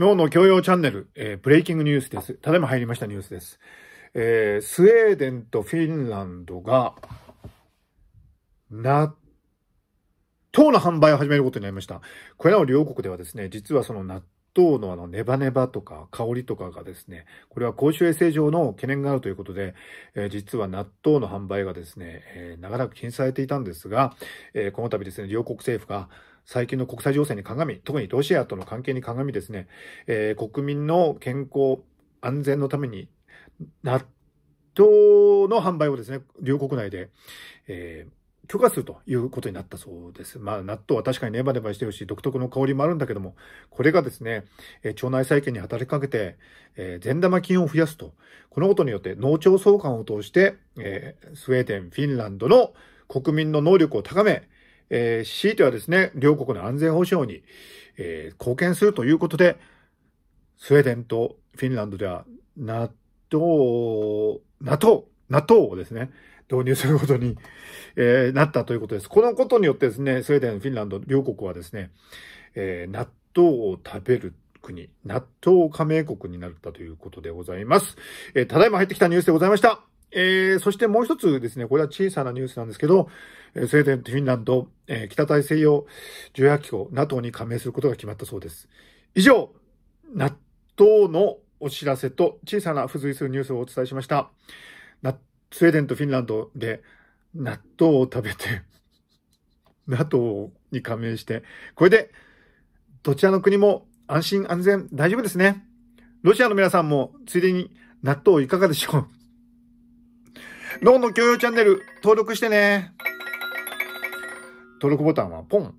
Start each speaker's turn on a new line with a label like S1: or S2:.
S1: 脳の教養チャンネル、えー、ブレイキングニュースです。ただいま入りましたニュースです。えー、スウェーデンとフィンランドが、納豆の販売を始めることになりました。これらの両国ではですね、実はその納豆のあのネバネバとか香りとかがですね、これは公衆衛生上の懸念があるということで、えー、実は納豆の販売がですね、えー、長らく禁止されていたんですが、えー、この度ですね、両国政府が最近の国際情勢に鑑み、特にロシアとの関係に鑑みですね、えー、国民の健康、安全のために、納豆の販売をですね、両国内で、えー許可するということになったそうです。まあ、納豆は確かにネバネバしてるし、独特の香りもあるんだけども、これがですね、え腸内細菌に働きかけて、えー、善玉菌を増やすと。このことによって農腸相関を通して、えー、スウェーデン、フィンランドの国民の能力を高め、えー、強いてはですね、両国の安全保障に、えー、貢献するということで、スウェーデンとフィンランドでは納豆、納豆、納豆をですね、導入することに、えー、なったということです。このことによってですね、スウェーデン、フィンランド両国はですね、えー、納豆を食べる国、納豆加盟国になったということでございます。えー、ただいま入ってきたニュースでございました。えー、そしてもう一つですね、これは小さなニュースなんですけど、えー、スウェーデンとフィンランド、えー、北大西洋条約機構 NATO に加盟することが決まったそうです。以上、納豆のお知らせと小さな付随するニュースをお伝えしました。スウェーデンとフィンランドで納豆を食べて NATO に加盟して、これでどちらの国も安心安全大丈夫ですね。ロシアの皆さんもついでに納豆いかがでしょう脳の共養チャンネル登録してね。登録ボタンはポン。